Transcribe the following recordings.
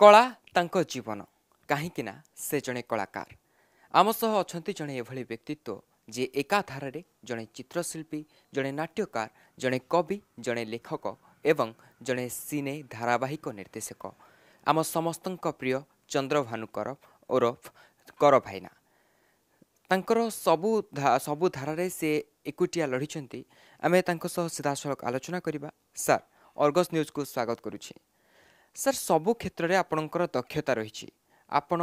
କଳା ତାଙ୍କ ଜୀବନ କାହିଁକିନା ସେ ଜଣେ କଳାକାର ଆମ ସହ ଅଛନ୍ତି ଜଣେ ଏଭଳି ବ୍ୟକ୍ତିତ୍ୱ ଯିଏ ଏକାଧାରାରେ ଜଣେ ଚିତ୍ରଶିଳ୍ପୀ ଜଣେ ନାଟ୍ୟକାର ଜଣେ କବି ଜଣେ ଲେଖକ ଏବଂ ଜଣେ ସିନେ ଧାରାବାହିକ ନିର୍ଦ୍ଦେଶକ ଆମ ସମସ୍ତଙ୍କ ପ୍ରିୟ ଚନ୍ଦ୍ରଭାନୁକର ଓରଫ କର ଭାଇନା ତାଙ୍କର ସବୁ ସବୁ ଧାରାରେ ସେ ଏକୁଟିଆ ଲଢ଼ିଛନ୍ତି ଆମେ ତାଙ୍କ ସହ ସିଧାସଳଖ ଆଲୋଚନା କରିବା ସାର୍ ଅର୍ଗସ୍ ନ୍ୟୁଜ୍କୁ ସ୍ୱାଗତ କରୁଛି ସାର୍ ସବୁ କ୍ଷେତ୍ରରେ ଆପଣଙ୍କର ଦକ୍ଷତା ରହିଛି ଆପଣ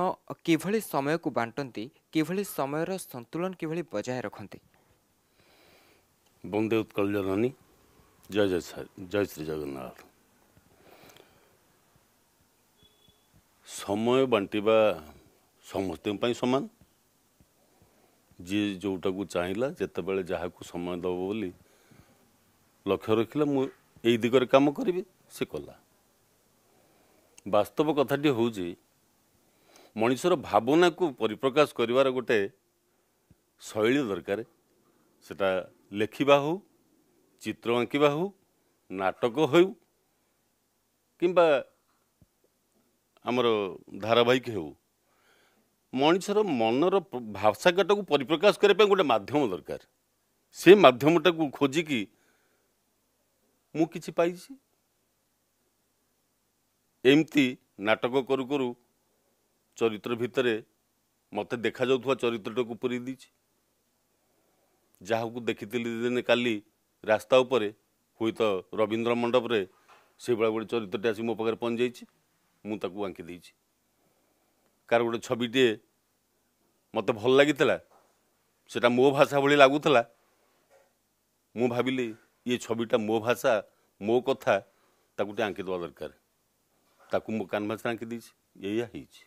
କିଭଳି ସମୟକୁ ବାଣ୍ଟନ୍ତି କିଭଳି ସମୟର ସନ୍ତୁଳନ କିଭଳି ବଜାୟ ରଖନ୍ତି ବନ୍ଦେ ଉତ୍କଳ ଜନନୀ ଜୟ ଜୟ ଜୟ ଶ୍ରୀ ଜଗନ୍ନାଥ ସମୟ ବାଣ୍ଟିବା ସମସ୍ତଙ୍କ ପାଇଁ ସମାନ ଯିଏ ଯେଉଁଟାକୁ ଚାହିଁଲା ଯେତେବେଳେ ଯାହାକୁ ସମୟ ଦେବ ବୋଲି ଲକ୍ଷ୍ୟ ରଖିଲା ମୁଁ ଏଇ ଦିଗରେ କାମ କରିବି ସେ କଲା ବାସ୍ତବ କଥାଟି ହେଉଛି ମଣିଷର ଭାବନାକୁ ପରିପ୍ରକାଶ କରିବାର ଗୋଟେ ଶୈଳୀ ଦରକାର ସେଟା ଲେଖିବା ହେଉ ଚିତ୍ର ଆଙ୍କିବା ହେଉ ନାଟକ ହେଉ କିମ୍ବା ଆମର ଧାରାବାହିକ ହେଉ ମଣିଷର ମନର ଭାଷାଗତକୁ ପରିପ୍ରକାଶ କରିବା ପାଇଁ ଗୋଟେ ମାଧ୍ୟମ ଦରକାର ସେ ମାଧ୍ୟମଟାକୁ ଖୋଜିକି ମୁଁ କିଛି ପାଇଛି ଏମିତି ନାଟକ କରୁ କରୁ ଚରିତ୍ର ଭିତରେ ମୋତେ ଦେଖାଯାଉଥିବା ଚରିତ୍ରଟାକୁ ପୁରେଇ ଦେଇଛି ଯାହାକୁ ଦେଖିଥିଲି ଦିନେ କାଲି ରାସ୍ତା ଉପରେ ହୁଏତ ରବୀନ୍ଦ୍ର ମଣ୍ଡପରେ ସେଇଭଳିଆ ଗୋଟେ ଚରିତ୍ରଟି ଆସି ମୋ ପାଖରେ ପହଞ୍ଚିଯାଇଛି ମୁଁ ତାକୁ ଆଙ୍କି ଦେଇଛି କାହାର ଗୋଟେ ଛବିଟିଏ ମୋତେ ଭଲ ଲାଗିଥିଲା ସେଟା ମୋ ଭାଷା ଭଳି ଲାଗୁଥିଲା ମୁଁ ଭାବିଲି ଇଏ ଛବିଟା ମୋ ଭାଷା ମୋ କଥା ତାକୁ ଟିକେ ଆଙ୍କି ଦେବା ଦରକାର ତାକୁ ମୁଁ କାନଭାସ୍ ଆଙ୍କି ଦେଇଛି ଏଇଆ ହେଇଛି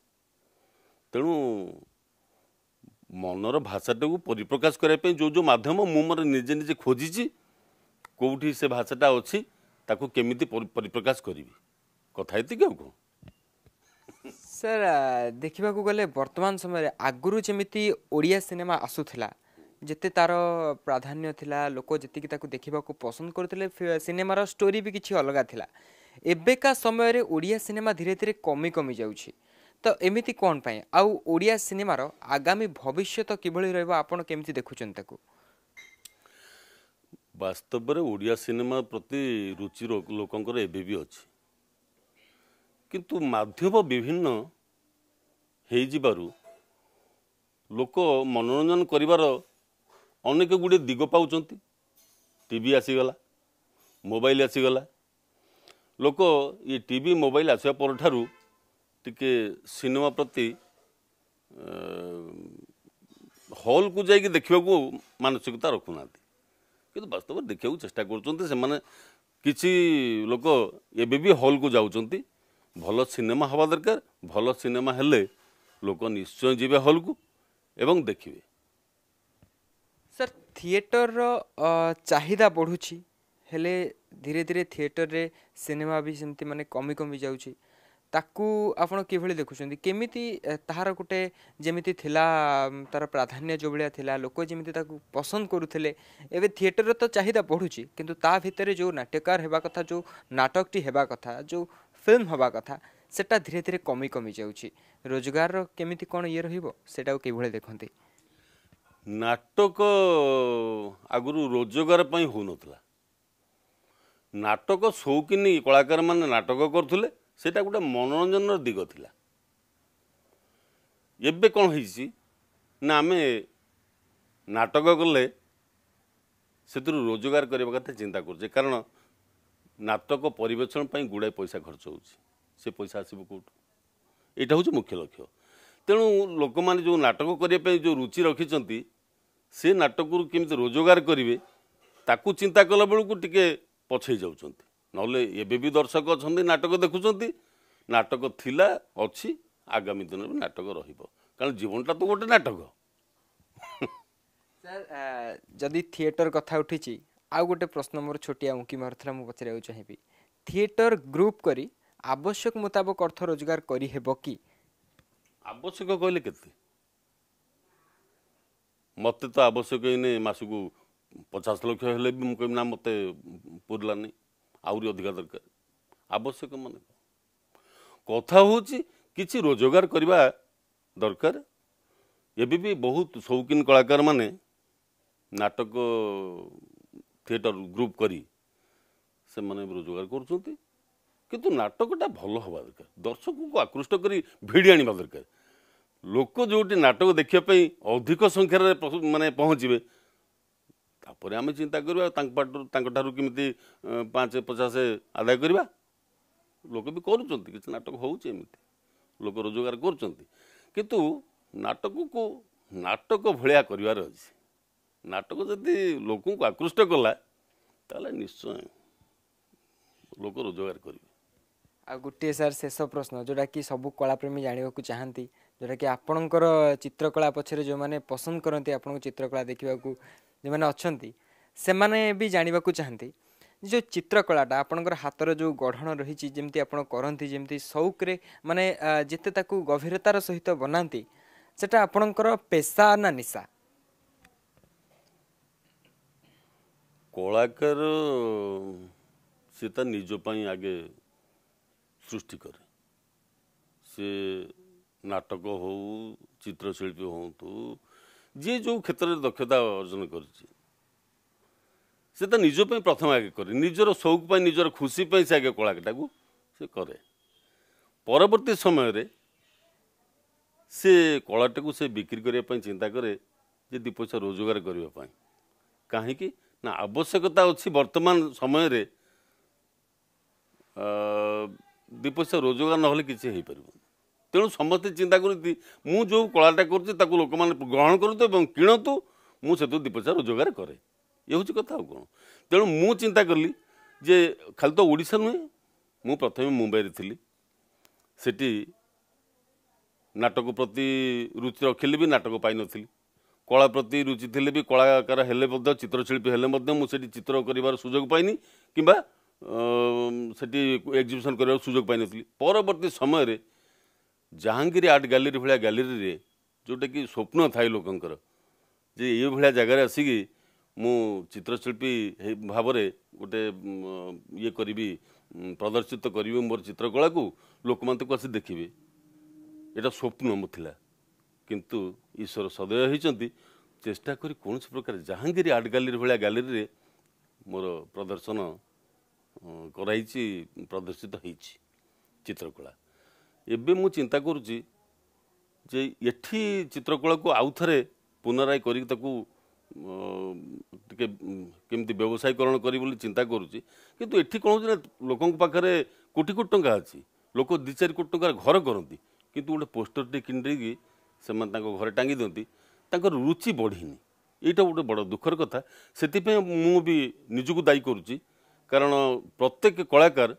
ତେଣୁ ମନର ଭାଷାଟାକୁ ପରିପ୍ରକାଶ କରିବା ପାଇଁ ଯେଉଁ ଯେଉଁ ମାଧ୍ୟମ ମୁଁ ମୋର ନିଜେ ନିଜେ ଖୋଜିଛି କେଉଁଠି ସେ ଭାଷାଟା ଅଛି ତାକୁ କେମିତି ପରିପ୍ରକାଶ କରିବି କଥା ଏତିକି ଆଉ କ'ଣ ସାର୍ ଦେଖିବାକୁ ଗଲେ ବର୍ତ୍ତମାନ ସମୟରେ ଆଗରୁ ଯେମିତି ଓଡ଼ିଆ ସିନେମା ଆସୁଥିଲା ଯେତେ ତା'ର ପ୍ରାଧାନ୍ୟ ଥିଲା ଲୋକ ଯେତିକି ତାକୁ ଦେଖିବାକୁ ପସନ୍ଦ କରୁଥିଲେ ସିନେମାର ଷ୍ଟୋରି ବି କିଛି ଅଲଗା ଥିଲା ଏବେକା ସମୟରେ ଓଡ଼ିଆ ସିନେମା ଧୀରେ ଧୀରେ କମି କମି ଯାଉଛି ତ ଏମିତି କ'ଣ ପାଇଁ ଆଉ ଓଡ଼ିଆ ସିନେମାର ଆଗାମୀ ଭବିଷ୍ୟତ କିଭଳି ରହିବ ଆପଣ କେମିତି ଦେଖୁଛନ୍ତି ତାକୁ ବାସ୍ତବରେ ଓଡ଼ିଆ ସିନେମା ପ୍ରତି ରୁଚି ଲୋକଙ୍କର ଏବେ ବି ଅଛି କିନ୍ତୁ ମାଧ୍ୟମ ବିଭିନ୍ନ ହେଇଯିବାରୁ ଲୋକ ମନୋରଞ୍ଜନ କରିବାର ଅନେକ ଗୁଡ଼ିଏ ଦିଗ ପାଉଛନ୍ତି ଟିଭି ଆସିଗଲା ମୋବାଇଲ ଆସିଗଲା ଲୋକ ଇଏ ଟିଭି ଭି ମୋବାଇଲ ଆସିବା ପରଠାରୁ ଟିକେ ସିନେମା ପ୍ରତି ହଲ୍କୁ ଯାଇକି ଦେଖିବାକୁ ମାନସିକତା ରଖୁନାହାନ୍ତି କିନ୍ତୁ ବାସ୍ତବରେ ଦେଖିବାକୁ ଚେଷ୍ଟା କରୁଛନ୍ତି ସେମାନେ କିଛି ଲୋକ ଏବେ ବି ହଲ୍କୁ ଯାଉଛନ୍ତି ଭଲ ସିନେମା ହେବା ଦରକାର ଭଲ ସିନେମା ହେଲେ ଲୋକ ନିଶ୍ଚୟ ଯିବେ ହଲ୍କୁ ଏବଂ ଦେଖିବେ ସାର୍ ଥିଏଟରର ଚାହିଦା ବଢ଼ୁଛି ହେଲେ ଧୀରେ ଧୀରେ ଥିଏଟରରେ ସିନେମା ବି ସେମିତି ମାନେ କମି କମି ଯାଉଛି ତାକୁ ଆପଣ କିଭଳି ଦେଖୁଛନ୍ତି କେମିତି ତାହାର ଗୋଟେ ଯେମିତି ଥିଲା ତାର ପ୍ରାଧାନ୍ୟ ଯେଉଁଭଳିଆ ଥିଲା ଲୋକ ଯେମିତି ତାକୁ ପସନ୍ଦ କରୁଥିଲେ ଏବେ ଥିଏଟରର ତ ଚାହିଦା ବଢ଼ୁଛି କିନ୍ତୁ ତା ଭିତରେ ଯେଉଁ ନାଟ୍ୟକାର ହେବା କଥା ଯେଉଁ ନାଟକଟି ହେବା କଥା ଯେଉଁ ଫିଲ୍ମ ହେବା କଥା ସେଟା ଧୀରେ ଧୀରେ କମି କମି ଯାଉଛି ରୋଜଗାରର କେମିତି କ'ଣ ଇଏ ରହିବ ସେଟାକୁ କିଭଳି ଦେଖନ୍ତି ନାଟକ ଆଗରୁ ରୋଜଗାର ପାଇଁ ହେଉନଥିଲା ନାଟକ ସୌକିନ କଳାକାରମାନେ ନାଟକ କରୁଥିଲେ ସେଇଟା ଗୋଟେ ମନୋରଞ୍ଜନର ଦିଗ ଥିଲା ଏବେ କ'ଣ ହେଇଛି ନା ଆମେ ନାଟକ କଲେ ସେଥିରୁ ରୋଜଗାର କରିବା କଥା ଚିନ୍ତା କରୁଛେ କାରଣ ନାଟକ ପରିବେଷଣ ପାଇଁ ଗୁଡ଼ାଏ ପଇସା ଖର୍ଚ୍ଚ ହେଉଛି ସେ ପଇସା ଆସିବ କେଉଁଠୁ ଏଇଟା ହେଉଛି ମୁଖ୍ୟ ଲକ୍ଷ୍ୟ ତେଣୁ ଲୋକମାନେ ଯେଉଁ ନାଟକ କରିବା ପାଇଁ ଯେଉଁ ରୁଚି ରଖିଛନ୍ତି ସେ ନାଟକରୁ କେମିତି ରୋଜଗାର କରିବେ ତାକୁ ଚିନ୍ତା କଲାବେଳକୁ ଟିକେ ପଛେଇ ଯାଉଛନ୍ତି ନହେଲେ ଏବେ ବି ଦର୍ଶକ ଅଛନ୍ତି ନାଟକ ଦେଖୁଛନ୍ତି ନାଟକ ଥିଲା ଅଛି ଆଗାମୀ ଦିନରେ ବି ନାଟକ ରହିବ କାରଣ ଜୀବନଟା ତ ଗୋଟେ ନାଟକ ସାର୍ ଯଦି ଥିଏଟର କଥା ଉଠିଛି ଆଉ ଗୋଟେ ପ୍ରଶ୍ନ ମୋର ଛୋଟିଆ ଉଙ୍କି ମାରୁଥିଲା ମୁଁ ପଚାରିବାକୁ ଚାହିଁବି ଥିଏଟର ଗ୍ରୁପ୍ କରି ଆବଶ୍ୟକ ମୁତାବକ ଅର୍ଥ ରୋଜଗାର କରିହେବ କି ଆବଶ୍ୟକ କହିଲେ କେତେ ମୋତେ ତ ଆବଶ୍ୟକ ହେଇନି ମାସକୁ ପଚାଶ ଲକ୍ଷ ହେଲେ ବି ମୁଁ କହିବି ନା ମୋତେ ପୁରିଲାନି ଆହୁରି ଅଧିକା ଦରକାର ଆବଶ୍ୟକ ମାନେ କଥା ହେଉଛି କିଛି ରୋଜଗାର କରିବା ଦରକାର ଏବେ ବି ବହୁତ ସୌକିନ କଳାକାରମାନେ ନାଟକ ଥିଏଟର ଗ୍ରୁପ୍ କରି ସେମାନେ ରୋଜଗାର କରୁଛନ୍ତି କିନ୍ତୁ ନାଟକଟା ଭଲ ହେବା ଦରକାର ଦର୍ଶକଙ୍କୁ ଆକୃଷ୍ଟ କରି ଭିଡ଼ି ଆଣିବା ଦରକାର ଲୋକ ଯେଉଁଠି ନାଟକ ଦେଖିବା ପାଇଁ ଅଧିକ ସଂଖ୍ୟାରେ ମାନେ ପହଞ୍ଚିବେ ତାପରେ ଆମେ ଚିନ୍ତା କରିବା ତାଙ୍କ ପାଖରୁ ତାଙ୍କଠାରୁ କେମିତି ପାଞ୍ଚ ପଚାଶ ଆଦାୟ କରିବା ଲୋକ ବି କରୁଛନ୍ତି କିଛି ନାଟକ ହେଉଛି ଏମିତି ଲୋକ ରୋଜଗାର କରୁଛନ୍ତି କିନ୍ତୁ ନାଟକକୁ ନାଟକ ଭଳିଆ କରିବାର ଅଛି ନାଟକ ଯଦି ଲୋକଙ୍କୁ ଆକୃଷ୍ଟ କଲା ତାହେଲେ ନିଶ୍ଚୟ ଲୋକ ରୋଜଗାର କରିବେ ଆଉ ଗୋଟିଏ ସାର୍ ଶେଷ ପ୍ରଶ୍ନ ଯେଉଁଟାକି ସବୁ କଳାପ୍ରେମୀ ଜାଣିବାକୁ ଚାହାନ୍ତି ଯେଉଁଟାକି ଆପଣଙ୍କର ଚିତ୍ରକଳା ପଛରେ ଯେଉଁମାନେ ପସନ୍ଦ କରନ୍ତି ଆପଣଙ୍କ ଚିତ୍ରକଳା ଦେଖିବାକୁ ଯେଉଁମାନେ ଅଛନ୍ତି ସେମାନେ ବି ଜାଣିବାକୁ ଚାହାନ୍ତି ଯେଉଁ ଚିତ୍ରକଳାଟା ଆପଣଙ୍କର ହାତର ଯେଉଁ ଗଢ଼ଣ ରହିଛି ଯେମିତି ଆପଣ କରନ୍ତି ଯେମିତି ସଉକରେ ମାନେ ଯେତେ ତାକୁ ଗଭୀରତାର ସହିତ ବନାନ୍ତି ସେଟା ଆପଣଙ୍କର ପେଶା ନା ନିଶା କଳାକାର ସେ ତା ନିଜ ପାଇଁ ଆଗେ ସୃଷ୍ଟି କରେ ସେ ନାଟକ ହଉ ଚିତ୍ରଶିଳ୍ପୀ ହୁଅନ୍ତୁ ଯିଏ ଯେଉଁ କ୍ଷେତ୍ରରେ ଦକ୍ଷତା ଅର୍ଜନ କରିଛି ସେ ତା ନିଜ ପାଇଁ ପ୍ରଥମେ ଆଗେ କରେ ନିଜର ସଉକ ପାଇଁ ନିଜର ଖୁସି ପାଇଁ ସେ ଆଗେ କଳାଟାକୁ ସେ କରେ ପରବର୍ତ୍ତୀ ସମୟରେ ସେ କଳାଟାକୁ ସେ ବିକ୍ରି କରିବା ପାଇଁ ଚିନ୍ତା କରେ ଯେ ଦୁଇ ପଇସା ରୋଜଗାର କରିବା ପାଇଁ କାହିଁକି ନା ଆବଶ୍ୟକତା ଅଛି ବର୍ତ୍ତମାନ ସମୟରେ ଦୁଇ ପଇସା ରୋଜଗାର ନହେଲେ କିଛି ହେଇପାରିବନି ତେଣୁ ସମସ୍ତେ ଚିନ୍ତା କରନ୍ତି ମୁଁ ଯେଉଁ କଳାଟା କରୁଛି ତାକୁ ଲୋକମାନେ ଗ୍ରହଣ କରନ୍ତୁ ଏବଂ କିଣନ୍ତୁ ମୁଁ ସେଥିରୁ ଦୁଇ ପଇସା ରୋଜଗାର କରେ ଇଏ ହେଉଛି କଥା ଆଉ କ'ଣ ତେଣୁ ମୁଁ ଚିନ୍ତା କଲି ଯେ ଖାଲି ତ ଓଡ଼ିଶା ନୁହେଁ ମୁଁ ପ୍ରଥମେ ମୁମ୍ବାଇରେ ଥିଲି ସେଠି ନାଟକ ପ୍ରତି ରୁଚି ରଖିଲେ ବି ନାଟକ ପାଇନଥିଲି କଳା ପ୍ରତି ରୁଚି ଥିଲେ ବି କଳାକାର ହେଲେ ମଧ୍ୟ ଚିତ୍ରଶିଳ୍ପୀ ହେଲେ ମଧ୍ୟ ମୁଁ ସେଠି ଚିତ୍ର କରିବାର ସୁଯୋଗ ପାଇନି କିମ୍ବା ସେଠି ଏକ୍ଜିବିସନ୍ କରିବାର ସୁଯୋଗ ପାଇନଥିଲି ପରବର୍ତ୍ତୀ ସମୟରେ ଜାହାଙ୍ଗୀର ଆର୍ଟ ଗ୍ୟାଲେରୀ ଭଳିଆ ଗ୍ୟାଲେରୀରେ ଯେଉଁଟାକି ସ୍ୱପ୍ନ ଥାଏ ଲୋକଙ୍କର ଯେ ଏ ଜାଗାରେ ଆସିକି ମୁଁ ଚିତ୍ରଶିଳ୍ପୀ ଭାବରେ ଗୋଟେ ଇଏ କରିବି ପ୍ରଦର୍ଶିତ କରିବି ମୋର ଚିତ୍ରକଳାକୁ ଲୋକମାନଙ୍କୁ ଆସି ଦେଖିବି ଏଇଟା ସ୍ୱପ୍ନ ମୁଁ ଥିଲା କିନ୍ତୁ ଈଶ୍ୱର ସଦୟ ହେଇଛନ୍ତି ଚେଷ୍ଟା କରି କୌଣସି ପ୍ରକାର ଜାହାଙ୍ଗୀର ଆର୍ଟ ଗ୍ୟାଲେରୀ ଭଳିଆ ଗ୍ୟାଲେରୀରେ ମୋର ପ୍ରଦର୍ଶନ କରାଇଛି ପ୍ରଦର୍ଶିତ ହୋଇଛି ଚିତ୍ରକଳା ଏବେ ମୁଁ ଚିନ୍ତା କରୁଛି ଯେ ଏଠି ଚିତ୍ରକଳାକୁ ଆଉ ଥରେ ପୁନରାୟ କରିକି ତାକୁ ଟିକେ କେମିତି ବ୍ୟବସାୟୀକରଣ କରିବି ବୋଲି ଚିନ୍ତା କରୁଛି କିନ୍ତୁ ଏଠି କ'ଣ ହେଉଛି ନା ଲୋକଙ୍କ ପାଖରେ କୋଟି କୋଟି ଟଙ୍କା ଅଛି ଲୋକ ଦୁଇ ଚାରି କୋଟି ଟଙ୍କାରେ ଘର କରନ୍ତି କିନ୍ତୁ ଗୋଟେ ପୋଷ୍ଟରଟେ କିଣିକି ସେମାନେ ତାଙ୍କ ଘରେ ଟାଙ୍ଗି ଦିଅନ୍ତି ତାଙ୍କର ରୁଚି ବଢ଼ିନି ଏଇଟା ଗୋଟେ ବଡ଼ ଦୁଃଖର କଥା ସେଥିପାଇଁ ମୁଁ ବି ନିଜକୁ ଦାୟୀ କରୁଛି କାରଣ ପ୍ରତ୍ୟେକ କଳାକାର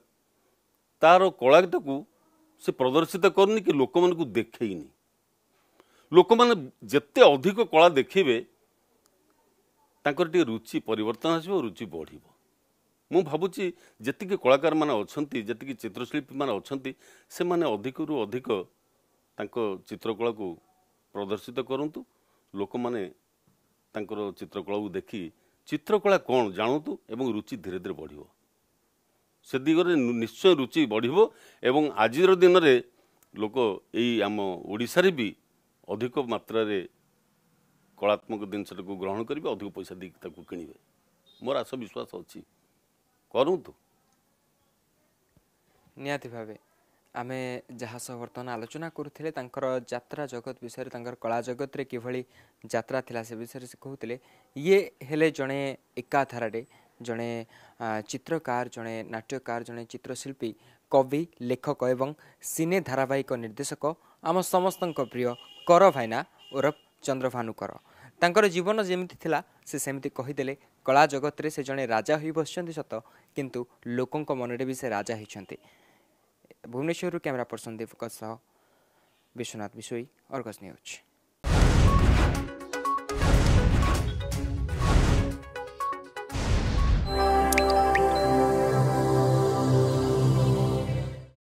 ତା'ର କଳାଟାକୁ ସେ ପ୍ରଦର୍ଶିତ କରୁନି କି ଲୋକମାନଙ୍କୁ ଦେଖେଇନି ଲୋକମାନେ ଯେତେ ଅଧିକ କଳା ଦେଖିବେ ତାଙ୍କର ଟିକେ ରୁଚି ପରିବର୍ତ୍ତନ ଆସିବ ରୁଚି ବଢ଼ିବ ମୁଁ ଭାବୁଛି ଯେତିକି କଳାକାରମାନେ ଅଛନ୍ତି ଯେତିକି ଚିତ୍ରଶିଳ୍ପୀମାନେ ଅଛନ୍ତି ସେମାନେ ଅଧିକରୁ ଅଧିକ ତାଙ୍କ ଚିତ୍ରକଳାକୁ ପ୍ରଦର୍ଶିତ କରନ୍ତୁ ଲୋକମାନେ ତାଙ୍କର ଚିତ୍ରକଳାକୁ ଦେଖି ଚିତ୍ରକଳା କ'ଣ ଜାଣନ୍ତୁ ଏବଂ ରୁଚି ଧୀରେ ଧୀରେ ବଢ଼ିବ ସେ ଦିଗରେ ନିଶ୍ଚୟ ରୁଚି ବଢ଼ିବ ଏବଂ ଆଜିର ଦିନରେ ଲୋକ ଏଇ ଆମ ଓଡ଼ିଶାରେ ବି ଅଧିକ ମାତ୍ରାରେ କଳାତ୍ମକ ଜିନିଷଟାକୁ ଗ୍ରହଣ କରିବେ ଅଧିକ ପଇସା ଦେଇକି ତାକୁ କିଣିବେ ମୋର ଆଶା ବିଶ୍ୱାସ ଅଛି କରନ୍ତୁ ନିହାତି ଭାବେ ଆମେ ଯାହା ସହ ବର୍ତ୍ତମାନ ଆଲୋଚନା କରୁଥିଲେ ତାଙ୍କର ଯାତ୍ରା ଜଗତ ବିଷୟରେ ତାଙ୍କର କଳା ଜଗତରେ କିଭଳି ଯାତ୍ରା ଥିଲା ସେ ବିଷୟରେ ସେ କହୁଥିଲେ ଇଏ ହେଲେ ଜଣେ ଏକାଧାରାରେ ଜଣେ ଚିତ୍ରକାର ଜଣେ ନାଟ୍ୟକାର ଜଣେ ଚିତ୍ରଶିଳ୍ପୀ କବି ଲେଖକ ଏବଂ ସିନେ ଧାରାବାହିକ ନିର୍ଦ୍ଦେଶକ ଆମ ସମସ୍ତଙ୍କ ପ୍ରିୟ କର ଭାଇନା ଓରଫ ଚନ୍ଦ୍ରଭାନୁ କର ତାଙ୍କର ଜୀବନ ଯେମିତି ଥିଲା ସେ ସେମିତି କହିଦେଲେ କଳା ଜଗତରେ ସେ ଜଣେ ରାଜା ହୋଇ ବସିଛନ୍ତି ସତ କିନ୍ତୁ ଲୋକଙ୍କ ମନରେ ବି ସେ ରାଜା ହୋଇଛନ୍ତି ଭୁବନେଶ୍ୱରରୁ କ୍ୟାମେରା ପର୍ସନ ଦୀପଙ୍କ ସହ ବିଶ୍ୱନାଥ ବିଶୋଇ ଅର୍ଗସ୍ ନ୍ୟୁଜ୍